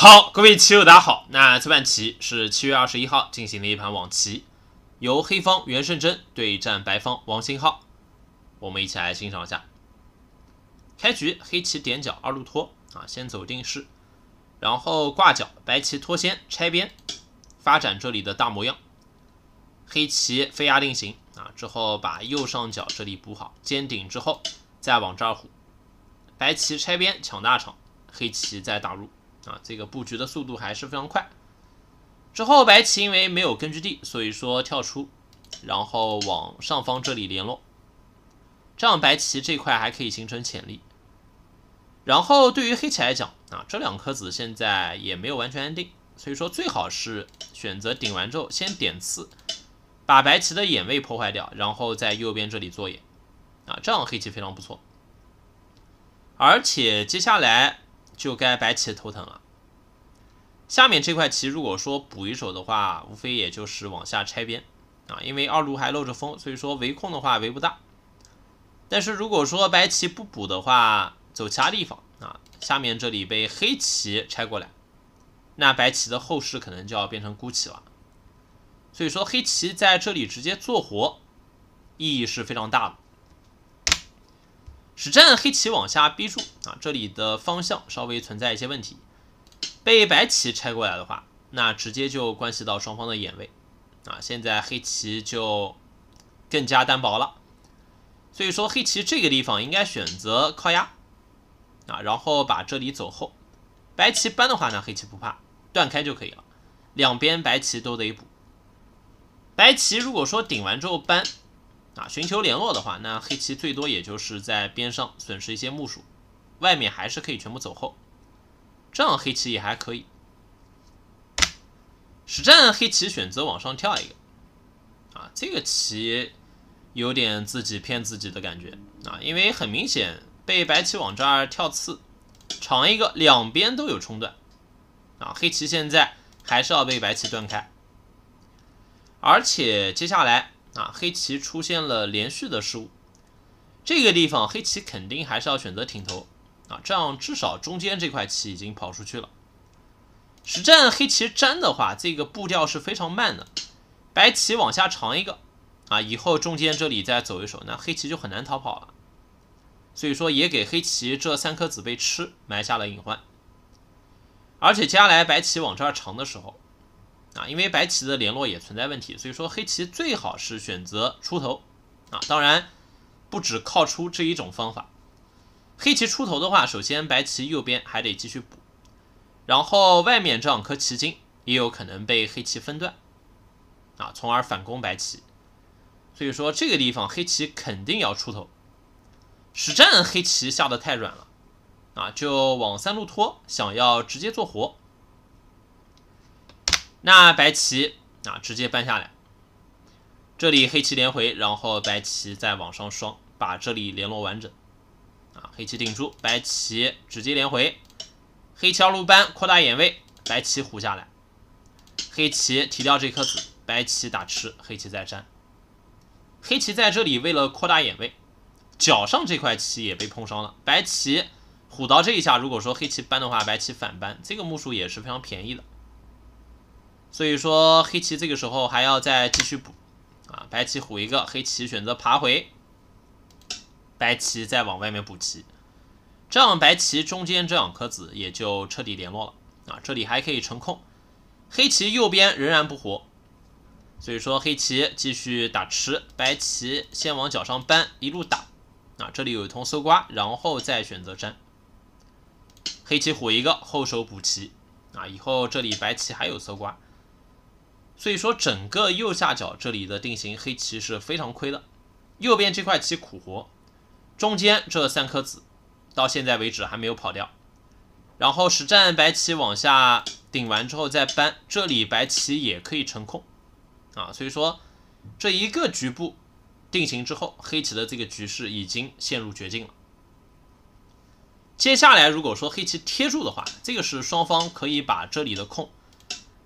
好，各位棋友，大家好。那这盘棋是七月二十一号进行的一盘网棋，由黑方袁胜珍对战白方王兴浩，我们一起来欣赏一下。开局黑棋点角二路拖啊，先走定式，然后挂角。白棋拖先拆边，发展这里的大模样。黑棋飞压定型啊，之后把右上角这里补好，尖顶之后再往这儿虎。白棋拆边抢大场，黑棋再打入。啊，这个布局的速度还是非常快。之后白棋因为没有根据地，所以说跳出，然后往上方这里联络，这样白棋这块还可以形成潜力。然后对于黑棋来讲啊，这两颗子现在也没有完全安定，所以说最好是选择顶完之后先点刺，把白棋的眼位破坏掉，然后在右边这里做眼，啊，这样黑棋非常不错。而且接下来。就该白棋头疼了。下面这块棋，如果说补一手的话，无非也就是往下拆边啊，因为二路还漏着风，所以说围控的话围不大。但是如果说白棋不补的话，走其他地方啊，下面这里被黑棋拆过来，那白棋的后势可能就要变成孤棋了。所以说黑棋在这里直接做活，意义是非常大的。实战黑棋往下逼住啊，这里的方向稍微存在一些问题。被白棋拆过来的话，那直接就关系到双方的眼位啊。现在黑棋就更加单薄了，所以说黑棋这个地方应该选择靠压啊，然后把这里走后，白棋搬的话，呢，黑棋不怕断开就可以了。两边白棋都得补。白棋如果说顶完之后搬。啊，寻求联络的话，那黑棋最多也就是在边上损失一些目数，外面还是可以全部走后，这样黑棋也还可以。实战黑棋选择往上跳一个，啊，这个棋有点自己骗自己的感觉啊，因为很明显被白棋往这儿跳刺长一个，两边都有冲断，啊，黑棋现在还是要被白棋断开，而且接下来。啊，黑棋出现了连续的失误，这个地方黑棋肯定还是要选择挺头啊，这样至少中间这块棋已经跑出去了。实战黑棋粘的话，这个步调是非常慢的，白棋往下长一个啊，以后中间这里再走一手，那黑棋就很难逃跑了，所以说也给黑棋这三颗子被吃埋下了隐患。而且接下来白棋往这儿长的时候。啊，因为白棋的联络也存在问题，所以说黑棋最好是选择出头啊。当然，不止靠出这一种方法。黑棋出头的话，首先白棋右边还得继续补，然后外面这两颗棋筋也有可能被黑棋分段啊，从而反攻白棋。所以说这个地方黑棋肯定要出头。实战黑棋下的太软了啊，就往三路拖，想要直接做活。那白棋啊，直接搬下来，这里黑棋连回，然后白棋再往上双，把这里联络完整，啊，黑棋顶住，白棋直接连回，黑棋二路搬，扩大眼位，白棋虎下来，黑棋提掉这颗子，白棋打吃，黑棋再粘。黑棋在这里为了扩大眼位，脚上这块棋也被碰伤了，白棋虎到这一下，如果说黑棋搬的话，白棋反搬，这个目数也是非常便宜的。所以说黑棋这个时候还要再继续补啊，白棋虎一个，黑棋选择爬回，白棋再往外面补棋，这样白棋中间这两颗子也就彻底联络了啊，这里还可以成空，黑棋右边仍然不活，所以说黑棋继续打吃，白棋先往角上搬，一路打啊，这里有一通搜刮，然后再选择粘，黑棋虎一个，后手补棋啊，以后这里白棋还有搜刮。所以说，整个右下角这里的定型黑棋是非常亏的，右边这块棋苦活，中间这三颗子到现在为止还没有跑掉，然后实战白棋往下顶完之后再搬，这里白棋也可以成空，啊，所以说这一个局部定型之后，黑棋的这个局势已经陷入绝境了。接下来如果说黑棋贴住的话，这个是双方可以把这里的空。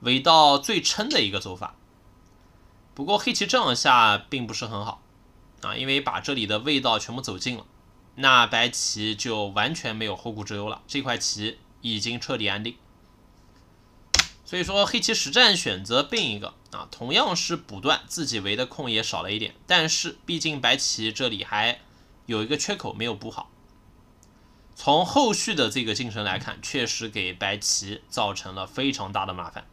围到最撑的一个走法，不过黑棋这样下并不是很好啊，因为把这里的味道全部走尽了，那白棋就完全没有后顾之忧了，这块棋已经彻底安定。所以说黑棋实战选择并一个啊，同样是补断，自己围的空也少了一点，但是毕竟白棋这里还有一个缺口没有补好，从后续的这个进程来看，确实给白棋造成了非常大的麻烦。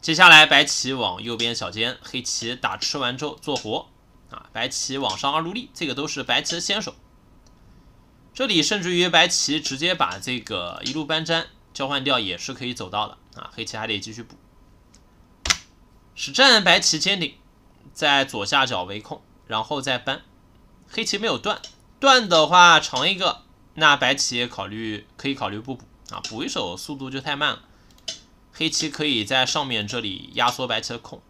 接下来白棋往右边小尖，黑棋打吃完之后做活，啊，白棋往上二路立，这个都是白棋的先手。这里甚至于白棋直接把这个一路搬粘交换掉也是可以走到的啊，黑棋还得继续补。实战白棋尖顶在左下角围控，然后再扳，黑棋没有断，断的话长一个，那白棋也考虑可以考虑不补啊，补一手速度就太慢了。黑棋可以在上面这里压缩白棋的空，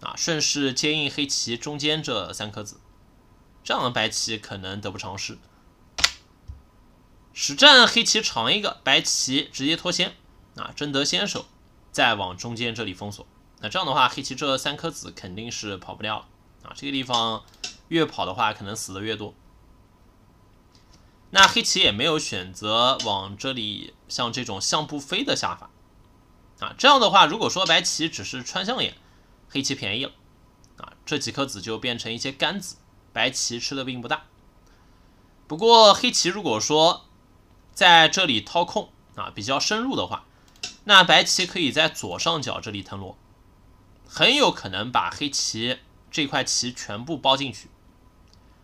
啊，顺势接应黑棋中间这三颗子，这样的白棋可能得不偿失。实战黑棋长一个，白棋直接脱先，啊，争得先手，再往中间这里封锁，那这样的话黑棋这三颗子肯定是跑不掉了，啊，这个地方越跑的话可能死的越多。那黑棋也没有选择往这里像这种象不飞的下法。啊，这样的话，如果说白棋只是穿象眼，黑棋便宜了，啊，这几颗子就变成一些干子，白棋吃的并不大。不过黑棋如果说在这里掏空啊，比较深入的话，那白棋可以在左上角这里腾挪，很有可能把黑棋这块棋全部包进去。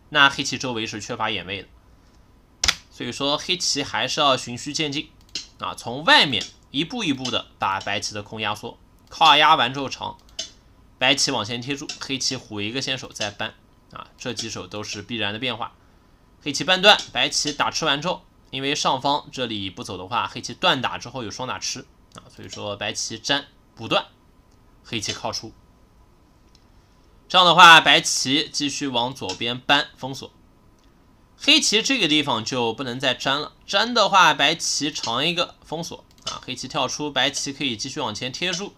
那黑棋周围是缺乏眼位的，所以说黑棋还是要循序渐进啊，从外面。一步一步的把白棋的空压缩，靠压完之后长，白棋往前贴住，黑棋虎一个先手再扳，啊，这几手都是必然的变化。黑棋扳断，白棋打吃完之后，因为上方这里不走的话，黑棋断打之后有双打吃，啊，所以说白棋粘补断，黑棋靠出，这样的话白棋继续往左边扳封锁，黑棋这个地方就不能再粘了，粘的话白棋长一个封锁。啊，黑棋跳出，白棋可以继续往前贴住，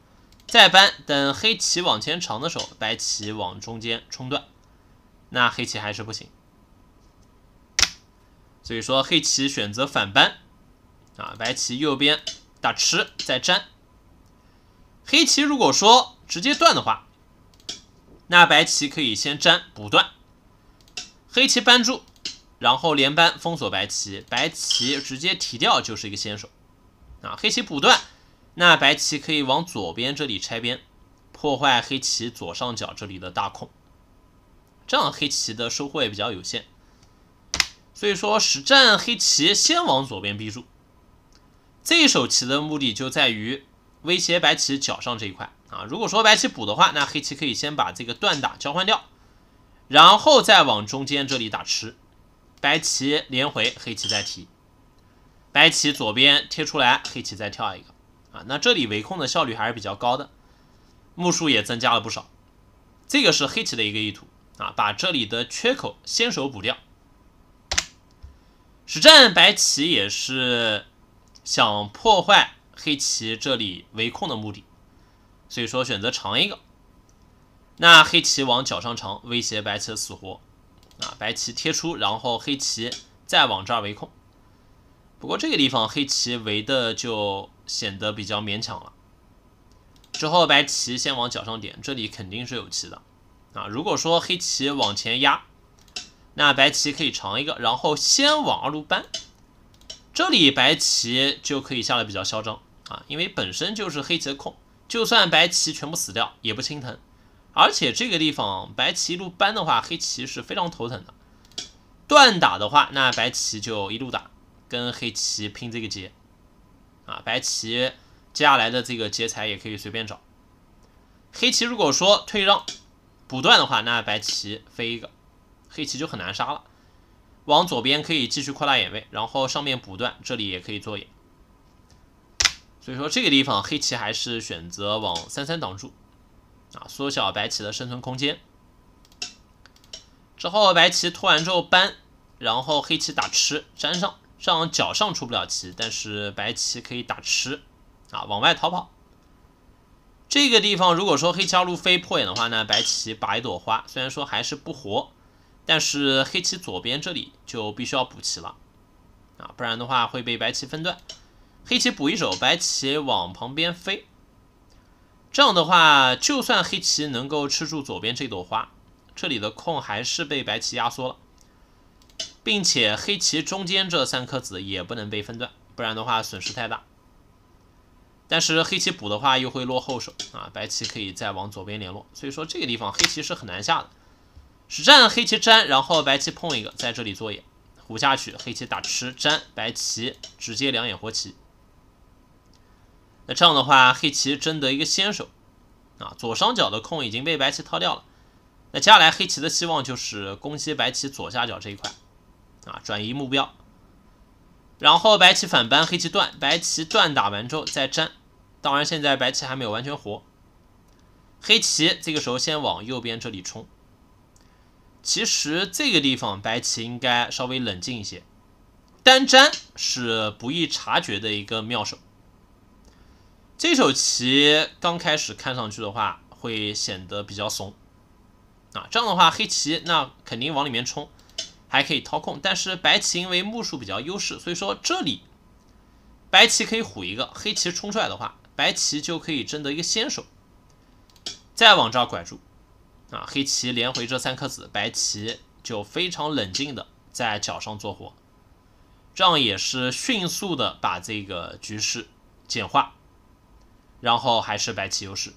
再搬，等黑棋往前长的时候，白棋往中间冲断，那黑棋还是不行。所以说，黑棋选择反搬，啊，白棋右边打吃再粘，黑棋如果说直接断的话，那白棋可以先粘补断，黑棋搬住，然后连扳封锁白棋，白棋直接提掉就是一个先手。啊，黑棋补断，那白棋可以往左边这里拆边，破坏黑棋左上角这里的大空，这样黑棋的收获也比较有限。所以说实战黑棋先往左边逼住，这一手棋的目的就在于威胁白棋角上这一块啊。如果说白棋补的话，那黑棋可以先把这个断打交换掉，然后再往中间这里打吃，白棋连回，黑棋再提。白棋左边贴出来，黑棋再跳一个，啊，那这里围控的效率还是比较高的，目数也增加了不少。这个是黑棋的一个意图，啊，把这里的缺口先手补掉。实战白棋也是想破坏黑棋这里围控的目的，所以说选择长一个，那黑棋往角上长，威胁白棋的死活，啊，白棋贴出，然后黑棋再往这儿围控。不过这个地方黑棋围的就显得比较勉强了。之后白棋先往角上点，这里肯定是有棋的啊。如果说黑棋往前压，那白棋可以长一个，然后先往二路搬，这里白棋就可以下的比较嚣张啊，因为本身就是黑棋的空，就算白棋全部死掉也不心疼。而且这个地方白棋一路搬的话，黑棋是非常头疼的。断打的话，那白棋就一路打。跟黑棋拼这个劫，啊，白棋接下来的这个劫材也可以随便找。黑棋如果说退让补断的话，那白棋飞一个，黑棋就很难杀了。往左边可以继续扩大眼位，然后上面补断，这里也可以做眼。所以说这个地方黑棋还是选择往三三挡住，啊，缩小白棋的生存空间。之后白棋拖完之后搬，然后黑棋打吃粘上。这样脚上出不了棋，但是白棋可以打吃，啊，往外逃跑。这个地方如果说黑棋二路飞破眼的话呢，白棋拔一朵花，虽然说还是不活，但是黑棋左边这里就必须要补棋了，啊，不然的话会被白棋分段。黑棋补一手，白棋往旁边飞，这样的话，就算黑棋能够吃住左边这朵花，这里的空还是被白棋压缩了。并且黑棋中间这三颗子也不能被分断，不然的话损失太大。但是黑棋补的话又会落后手啊，白棋可以再往左边联络。所以说这个地方黑棋是很难下的。实战黑棋粘，然后白棋碰一个在这里做眼，胡下去，黑棋打吃粘，白棋直接两眼活棋。那这样的话黑棋争得一个先手啊，左上角的空已经被白棋掏掉了。那接下来黑棋的希望就是攻击白棋左下角这一块。啊，转移目标，然后白棋反扳，黑棋断，白棋断打完之后再粘。当然，现在白棋还没有完全活。黑棋这个时候先往右边这里冲。其实这个地方白棋应该稍微冷静一些，单粘是不易察觉的一个妙手。这手棋刚开始看上去的话，会显得比较怂啊。这样的话，黑棋那肯定往里面冲。还可以掏空，但是白棋因为目数比较优势，所以说这里白棋可以虎一个，黑棋冲出来的话，白棋就可以争得一个先手，再往这拐住啊，黑棋连回这三颗子，白棋就非常冷静的在角上做活，这样也是迅速的把这个局势简化，然后还是白棋优势。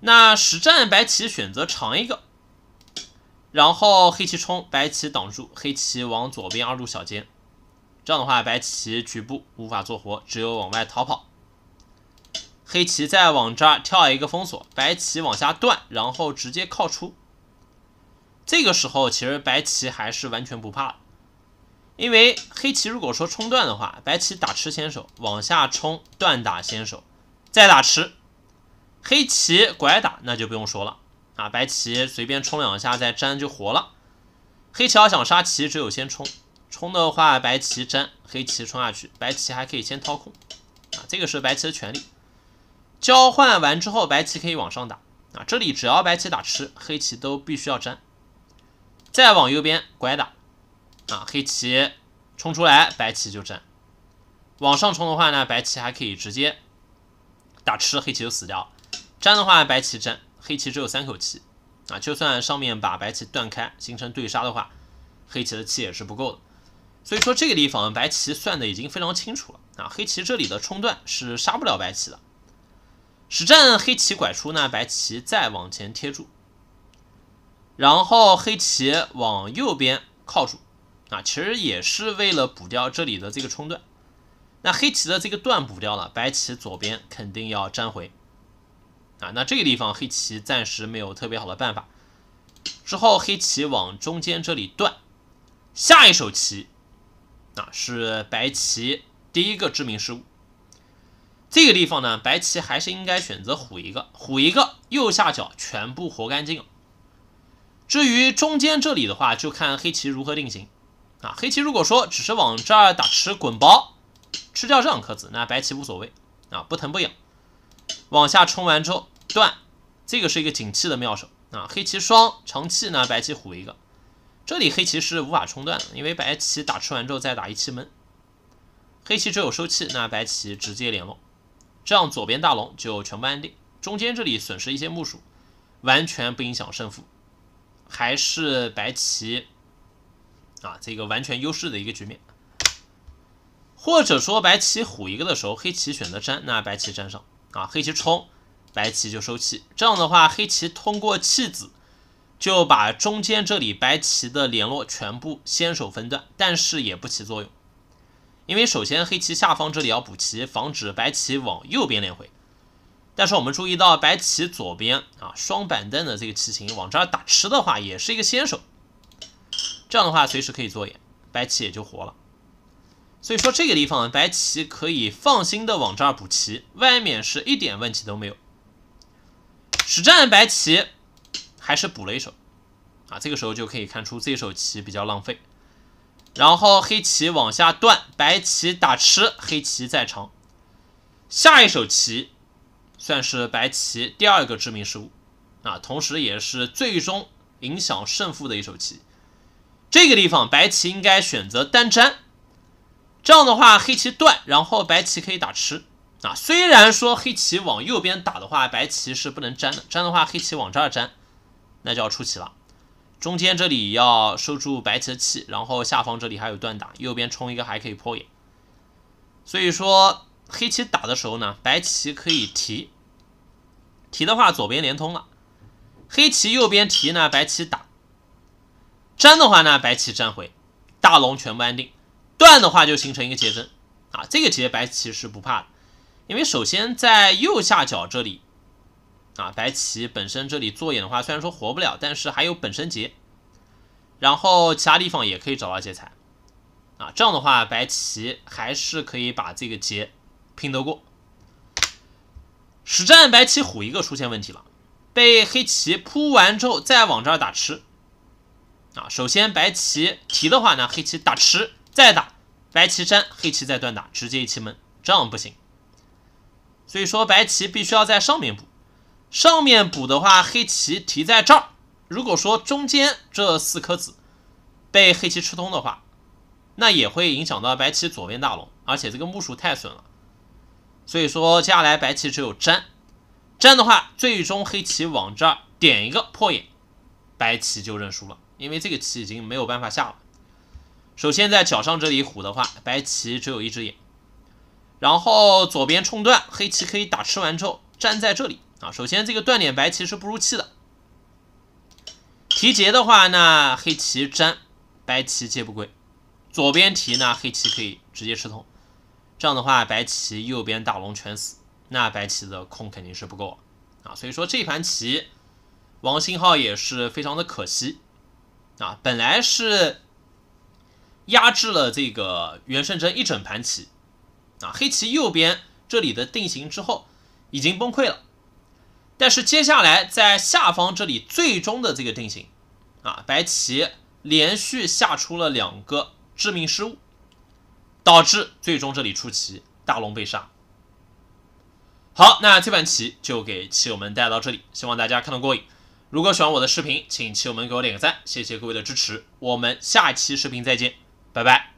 那实战白棋选择长一个。然后黑棋冲，白棋挡住，黑棋往左边二路小尖，这样的话白棋局部无法做活，只有往外逃跑。黑棋再往这儿跳一个封锁，白棋往下断，然后直接靠出。这个时候其实白棋还是完全不怕的，因为黑棋如果说冲断的话，白棋打吃先手，往下冲断打先手，再打吃，黑棋拐打那就不用说了。啊，白棋随便冲两下再粘就活了。黑棋要想杀棋，只有先冲。冲的话，白棋粘，黑棋冲下去，白棋还可以先掏空。啊，这个是白棋的权利。交换完之后，白棋可以往上打。啊，这里只要白棋打吃，黑棋都必须要粘。再往右边拐打。啊，黑棋冲出来，白棋就粘。往上冲的话呢，白棋还可以直接打吃，黑棋就死掉。粘的话，白棋粘。黑棋只有三口气啊，就算上面把白棋断开，形成对杀的话，黑棋的气也是不够的。所以说这个地方白棋算的已经非常清楚了啊，黑棋这里的冲断是杀不了白棋的。实战黑棋拐出，那白棋再往前贴住，然后黑棋往右边靠住啊，其实也是为了补掉这里的这个冲断。那黑棋的这个断补掉了，白棋左边肯定要粘回。那这个地方黑棋暂时没有特别好的办法，之后黑棋往中间这里断，下一手棋啊是白棋第一个致命失误。这个地方呢，白棋还是应该选择虎一个，虎一个右下角全部活干净。至于中间这里的话，就看黑棋如何定型啊。黑棋如果说只是往这儿打吃滚包，吃掉这两颗子，那白棋无所谓啊，不疼不痒。往下冲完之后。断，这个是一个紧气的妙手啊！黑棋双长气呢，白棋虎一个，这里黑棋是无法冲断的，因为白棋打吃完之后再打一气门，黑棋只有收气，那白棋直接连龙，这样左边大龙就全部安定，中间这里损失一些木鼠，完全不影响胜负，还是白棋啊，这个完全优势的一个局面。或者说白棋虎一个的时候，黑棋选择粘，那白棋粘上啊，黑棋冲。白棋就收气，这样的话，黑棋通过弃子就把中间这里白棋的联络全部先手分段，但是也不起作用，因为首先黑棋下方这里要补棋，防止白棋往右边连回。但是我们注意到，白棋左边啊双板凳的这个棋形往这儿打吃的话，也是一个先手，这样的话随时可以做眼，白棋也就活了。所以说这个地方白棋可以放心的往这儿补棋，外面是一点问题都没有。实战白棋还是补了一手啊，这个时候就可以看出这手棋比较浪费。然后黑棋往下断，白棋打吃，黑棋在长。下一手棋算是白棋第二个致命失误啊，同时也是最终影响胜负的一手棋。这个地方白棋应该选择单粘，这样的话黑棋断，然后白棋可以打吃。啊，虽然说黑棋往右边打的话，白棋是不能粘的。粘的话，黑棋往这儿粘，那就要出棋了。中间这里要收住白棋的气，然后下方这里还有断打，右边冲一个还可以破眼。所以说黑棋打的时候呢，白棋可以提，提的话左边连通了，黑棋右边提呢，白棋打粘的话呢，白棋粘回大龙全部安定，断的话就形成一个劫针啊，这个劫白棋是不怕的。因为首先在右下角这里，啊，白棋本身这里做眼的话，虽然说活不了，但是还有本身劫，然后其他地方也可以找到劫材，啊，这样的话白棋还是可以把这个劫拼得过。实战白棋虎一个出现问题了，被黑棋扑完之后再往这儿打吃，啊，首先白棋提的话呢，黑棋打吃再打，白棋粘，黑棋再断打，直接一气闷，这样不行。所以说白棋必须要在上面补，上面补的话，黑棋提在这儿。如果说中间这四颗子被黑棋吃通的话，那也会影响到白棋左边大龙，而且这个木薯太损了。所以说接下来白棋只有粘，粘的话，最终黑棋往这儿点一个破眼，白棋就认输了，因为这个棋已经没有办法下了。首先在角上这里虎的话，白棋只有一只眼。然后左边冲断黑棋可以打吃完之后粘在这里啊。首先这个断点白棋是不入气的，提劫的话呢，黑棋粘，白棋接不归。左边提呢，黑棋可以直接吃通，这样的话白棋右边大龙全死，那白棋的空肯定是不够啊。所以说这盘棋王星浩也是非常的可惜啊，本来是压制了这个袁胜珍一整盘棋。啊，黑棋右边这里的定型之后已经崩溃了，但是接下来在下方这里最终的这个定型，啊，白棋连续下出了两个致命失误，导致最终这里出棋大龙被杀。好，那这盘棋就给棋友们带到这里，希望大家看的过瘾。如果喜欢我的视频，请棋友们给我点个赞，谢谢各位的支持。我们下期视频再见，拜拜。